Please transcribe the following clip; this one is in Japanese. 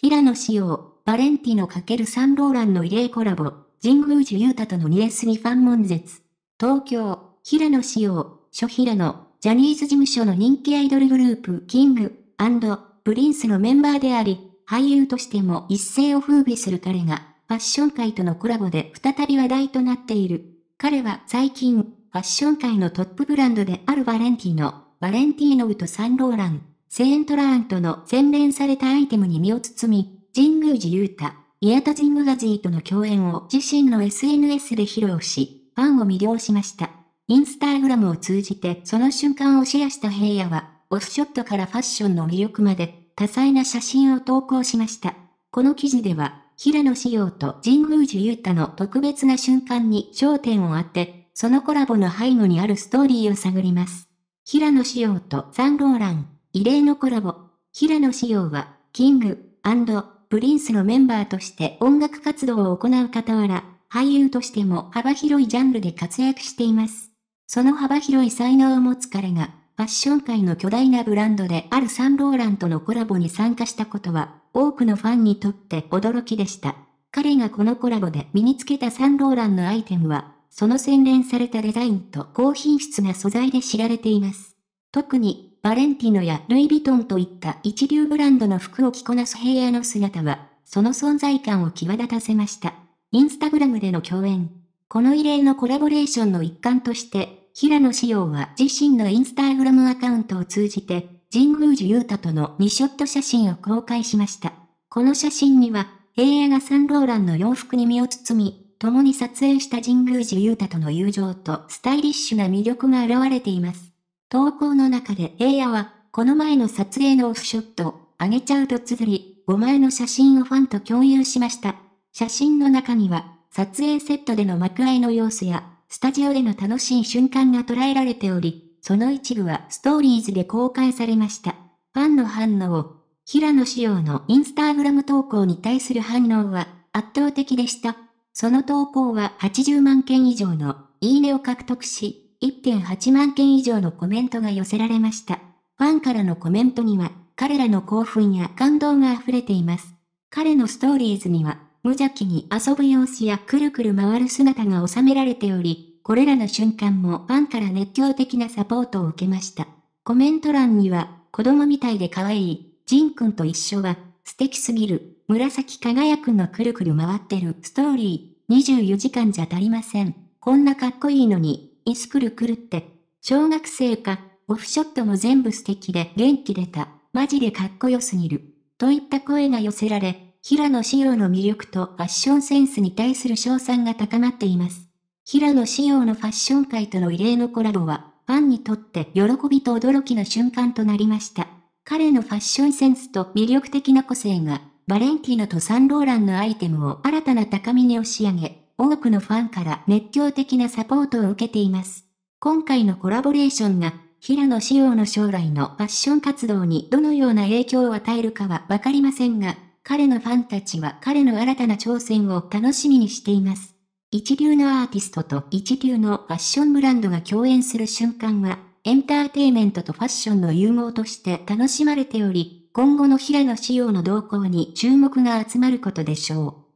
平野紫耀、バレンティノ×サンローランの異例コラボ、神宮寺勇太との 2S2 ファン悶絶。東京、平野紫耀、諸平野、ジャニーズ事務所の人気アイドルグループ、キング、アンド、プリンスのメンバーであり、俳優としても一世を風靡する彼が、ファッション界とのコラボで再び話題となっている。彼は最近、ファッション界のトップブランドであるバレンティーノ、バレンティーノウとサンローラン、セイントラーンとの洗練されたアイテムに身を包み、神宮寺勇太、宮田神宮ーとの共演を自身の SNS で披露し、ファンを魅了しました。インスタグラムを通じてその瞬間をシェアした平野は、オフショットからファッションの魅力まで、多彩な写真を投稿しました。この記事では、平野仕様と神宮寺勇太の特別な瞬間に焦点を当て、そのコラボの背後にあるストーリーを探ります。平野仕様とサンローラン、異例のコラボ。平野紫耀は、キング、プリンスのメンバーとして音楽活動を行う傍ら、俳優としても幅広いジャンルで活躍しています。その幅広い才能を持つ彼が、ファッション界の巨大なブランドであるサンローランとのコラボに参加したことは、多くのファンにとって驚きでした。彼がこのコラボで身につけたサンローランのアイテムは、その洗練されたデザインと高品質な素材で知られています。特にバレンティノやルイ・ヴィトンといった一流ブランドの服を着こなす平野の姿は、その存在感を際立たせました。インスタグラムでの共演。この異例のコラボレーションの一環として、平野紫耀は自身のインスタグラムアカウントを通じて、神宮寺勇太との2ショット写真を公開しました。この写真には、平野がサンローランの洋服に身を包み、共に撮影した神宮寺勇太との友情とスタイリッシュな魅力が現れています。投稿の中で平野は、この前の撮影のオフショット、あげちゃうと綴り、5枚の写真をファンと共有しました。写真の中には、撮影セットでの幕開の様子や、スタジオでの楽しい瞬間が捉えられており、その一部はストーリーズで公開されました。ファンの反応、平野仕様のインスタグラム投稿に対する反応は圧倒的でした。その投稿は80万件以上のいいねを獲得し、1.8万件以上のコメントが寄せられました。ファンからのコメントには、彼らの興奮や感動が溢れています。彼のストーリーズには、無邪気に遊ぶ様子やくるくる回る姿が収められており、これらの瞬間もファンから熱狂的なサポートを受けました。コメント欄には、子供みたいで可愛い、ジンんと一緒は、素敵すぎる、紫輝くんのくるくる回ってるストーリー、24時間じゃ足りません。こんなかっこいいのに、イスクルクルって、小学生か、オフショットも全部素敵で元気出た、マジでかっこよすぎる、といった声が寄せられ、平野紫耀の魅力とファッションセンスに対する賞賛が高まっています。平野紫耀のファッション界との異例のコラボは、ファンにとって喜びと驚きの瞬間となりました。彼のファッションセンスと魅力的な個性が、バレンティーノとサンローランのアイテムを新たな高みに押し上げ、多くのファンから熱狂的なサポートを受けています。今回のコラボレーションが、平野紫耀の将来のファッション活動にどのような影響を与えるかはわかりませんが、彼のファンたちは彼の新たな挑戦を楽しみにしています。一流のアーティストと一流のファッションブランドが共演する瞬間は、エンターテイメントとファッションの融合として楽しまれており、今後の平野紫耀の動向に注目が集まることでしょう。